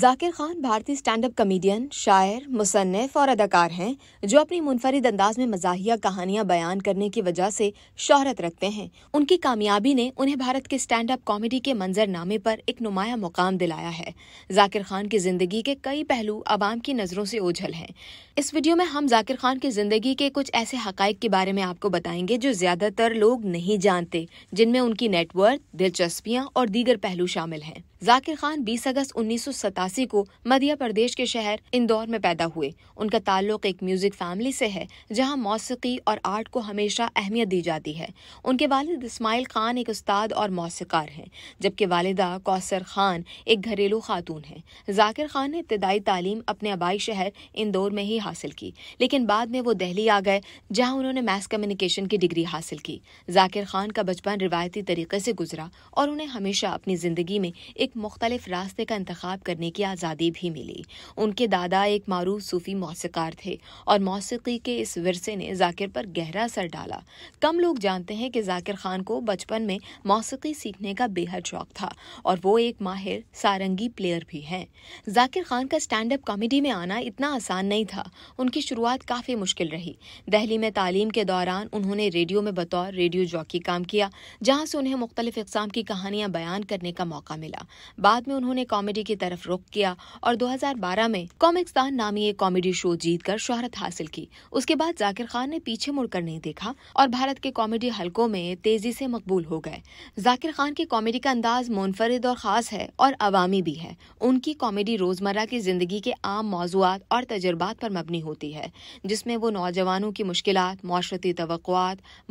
जाकिर खान भारतीय stand up comedian शायर मुसनफ़ और अदाकार हैं जो अपनी मुनफरद अंदाज में मजाहिया कहानियां बयान करने की वजह से शोहरत रखते हैं उनकी कामयाबी ने उन्हें भारत के स्टैंड अप कॉमेडी के मंजरनामे पर एक नुमाया मुकाम दिलाया है जाकिर खान की जिंदगी के कई पहलू आवाम की नज़रों से ओझल हैं इस वीडियो में हम जाकिर खान की जिंदगी के कुछ ऐसे हक़ के बारे में आपको बताएंगे जो ज़्यादातर लोग नहीं जानते जिनमें उनकी नेटवर्क दिलचस्पियाँ और दीगर पहलू शामिल हैं जाकिर खान बीस अगस्त उन्नीस सौ सतासी को मध्य प्रदेश के शहर इंदौर में पैदा हुए उनका ताल्लुक एक म्यूजिक फैमिली से है जहाँ मौसीकी और आर्ट को हमेशा अहमियत दी जाती है उनके वालिद इस्माइल खान एक उस्ताद और मौसीकार हैं जबकि वालिदा कौसर खान एक घरेलू खातून है जाकिर खान ने इब्तदाई तालीम अपने आबाई शहर इंदौर में ही हासिल की लेकिन बाद में वो दहली आ गए जहाँ उन्होंने मैस कम्युनिकेशन की डिग्री हासिल की जाकिर खान का बचपन रिवायती तरीके से गुजरा और उन्हें हमेशा अपनी जिंदगी में एक मुख्तलिफ रास्ते का इंतखब करने की आज़ादी भी मिली उनके दादा एक मारूफ सूफी मौसीकार थे और मौसीकी के इस वरसे ने जाकिर पर गहरा असर डाला कम लोग जानते हैं कि जाकिर खान को बचपन में मौसीकी सीखने का बेहद शौक था और वो एक माहिर सारंगी प्लेयर भी हैं जाकिर खान का स्टैंड अप कॉमेडी में आना इतना आसान नहीं था उनकी शुरुआत काफ़ी मुश्किल रही दहली में तालीम के दौरान उन्होंने रेडियो में बतौर रेडियो जॉकी काम किया जहाँ से उन्हें मुख्तलिफ इकसाम की कहानियाँ बयान करने का मौका मिला बाद में उन्होंने कॉमेडी की तरफ रुख टॉप किया और 2012 में कॉमिकस्तान नामी एक कॉमेडी शो जीतकर शोहरत हासिल की उसके बाद जाकिर खान ने पीछे मुड़कर नहीं देखा और भारत के कॉमेडी हलकों में तेजी से मकबूल हो गए जाकिर खान की कॉमेडी का अंदाज मुनफरद और खास है और अवामी भी है उनकी कॉमेडी रोजमर्रा की जिंदगी के आम मौजूद और तजुर्बा पर मबनी होती है जिसमें वो नौजवानों की मुश्किल माशरती तो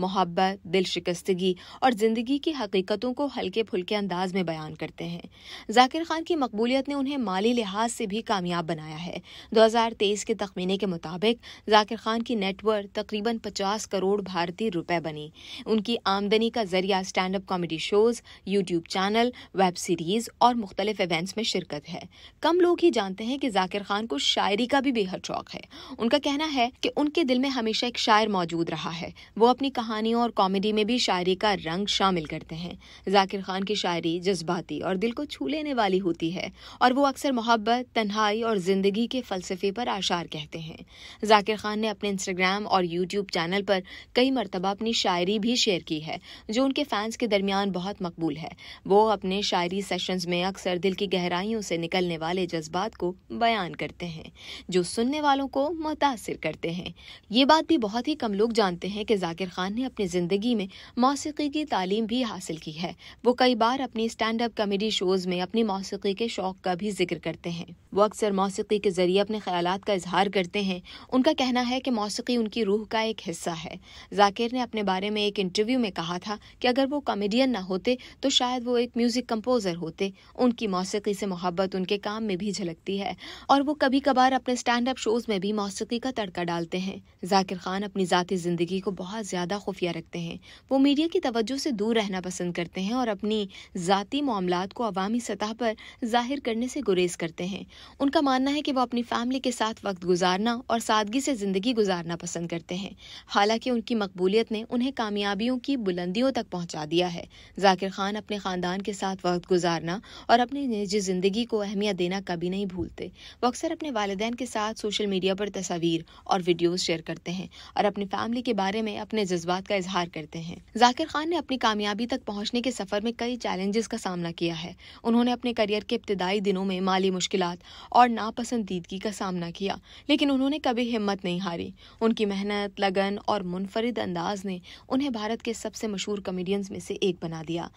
मोहब्बत दिल शिकस्तगी और ज़िंदगी की हकीकतों को हल्के फुल्के अंदाज में बयान करते हैं जाकिर खान की मकबूलियत ने उन्हें माली लिहाज से भी कामयाब बनाया है 2023 के तखमीने के मुताबिक जाकिर खान की नेटवर्क तकरीबन 50 करोड़ भारतीय रुपए बनी उनकी आमदनी का जरिया stand up comedy shows YouTube channel web series और मुख्तलिफ इवेंट्स में शिरकत है कम लोग ही जानते हैं कि जाकिर खान को शायरी का भी बेहद शौक है उनका कहना है कि उनके दिल में हमेशा एक शायर मौजूद रहा है वो अपनी कहानियों और कॉमेडी में भी शायरी का रंग शामिल करते हैं जाकिर खान की शायरी जज्बाती और दिल को छू लेने वाली होती है और वो को अक्सर मोहब्बत तन्हाई और ज़िंदगी के फ़लसफ़े पर आशार कहते हैं जाकिर खान ने अपने इंस्टाग्राम और यूट्यूब चैनल पर कई मरतबा अपनी शायरी भी शेयर की है जो उनके फैंस के दरमियान बहुत मकबूल है वो अपने शायरी सेशंस में अक्सर दिल की गहराइयों से निकलने वाले जज्बात को बयान करते हैं जो सुनने वालों को मुतासर करते हैं ये बात भी बहुत ही कम लोग जानते हैं कि जाकिर खान ने अपनी ज़िंदगी में मौसीकी की तालीम भी हासिल की है वो कई बार अपनी स्टैंड अप कॉमेडी शोज़ में अपनी मौसीकी के शौक का भी भी जिक्र करते हैं वो अक्सर मौसी के जरिए अपने ख्याल का इजहार करते हैं उनका कहना है कि मौसी उनकी रूह का एक हिस्सा है जाकिर ने अपने बारे में एक इंटरव्यू में कहा था कि अगर वो कॉमेडियन ना होते तो शायद वो एक म्यूजिक कंपोजर होते उनकी मौसी से मोहब्बत उनके काम में भी झलकती है और वो कभी कभार अपने स्टैंड अप शोज में भी मौसीकी का तड़का डालते हैं जाकिर खान अपनी ज़ाती ज़िंदगी को बहुत ज़्यादा खुफिया रखते हैं वो मीडिया की तवज्जो से दूर रहना पसंद करते हैं और अपनी ज़ाती मामला को अवामी सतह पर जाहिर करने से से गुरेज करते हैं उनका मानना है कि वो अपनी फैमिली के साथ वक्त गुजारना और सादगी से ज़िंदगी गुजारना पसंद करते हैं हालांकि उनकी मकबूलियत ने उन्हें कामयाबियों की बुलंदियों तक पहुँचा दिया है जाकिर खान अपने ख़ानदान के साथ वक्त गुजारना और अपनी निजी ज़िंदगी को अहमियत देना कभी नहीं भूलते वो अक्सर अपने वालदेन के साथ सोशल मीडिया पर तस्वीर और वीडियोज़ शेयर करते हैं और अपनी फैमिली के बारे में अपने जज्बात का इजहार करते हैं जाकिर खान ने अपनी कामयाबी तक पहुँचने के सफर में कई चैलेंजेस का सामना किया है उन्होंने अपने करियर के इब्तदाई दिनों में में माली मुश्किल और नापसंदीदगी का सामना किया लेकिन उन्होंने कभी हिम्मत नहीं हारी उनकी मेहनत लगन और मुनफरद अंदाज ने उन्हें भारत के सबसे मशहूर कॉमेडियंस में से एक बना दिया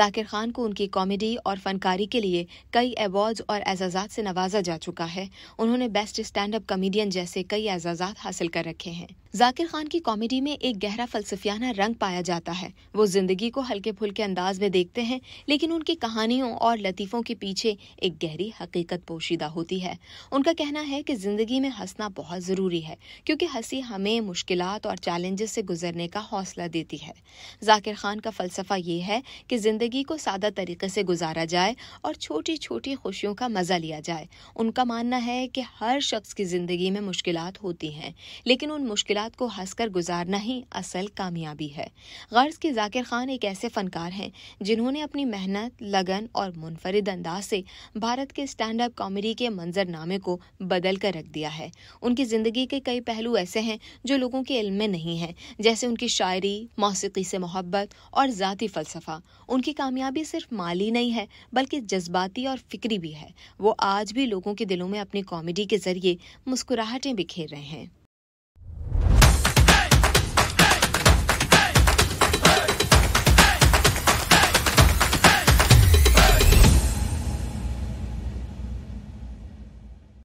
जाकिर खान को उनकी कॉमेडी और फनकारी के लिए कई अवार्ड और एजाजात से नवाजा जा चुका है उन्होंने बेस्ट स्टैंड अप कॉमेडियन जैसे कई एजाजात हासिल कर रखे हैं जाकिर खान की कॉमेडी में एक गहरा फलसफियाना रंग पाया जाता है वो जिंदगी को हल्के फुल्के अंदाज में देखते हैं लेकिन उनकी कहानियों और लतीफ़ों के पीछे एक गहरी हकीकत पोशीदा होती है उनका कहना है कि ज़िंदगी में हंसना बहुत ज़रूरी है क्योंकि हंसी हमें मुश्किल और चैलेंजेस से गुजरने का हौसला देती है जाकिर खान का फ़लसफ़ा ये है कि ज़िंदगी को सादा तरीके से गुजारा जाए और छोटी छोटी खुशियों का मज़ा लिया जाए उनका मानना है कि हर शख्स की ज़िंदगी में मुश्किल होती हैं लेकिन उन मुश्किल मुश्किलात को हंसकर गुजारना ही असल कामयाबी है गर्ज के जाकिर खान एक ऐसे फनकार हैं जिन्होंने अपनी मेहनत लगन और मुनफरद अंदाज से भारत के स्टैंड अप कॉमेडी के मंजरनामे को बदल कर रख दिया है उनकी ज़िंदगी के कई पहलू ऐसे हैं जो लोगों के इल्म में नहीं है जैसे उनकी शायरी मौसीकी से मोहब्बत और ज़ाती फ़लसफ़ा उनकी कामयाबी सिर्फ माली नहीं है बल्कि जज्बाती और फिक्री भी है वो आज भी लोगों के दिलों में अपनी कॉमेडी के जरिए मुस्कुराहटें बिखेर रहे हैं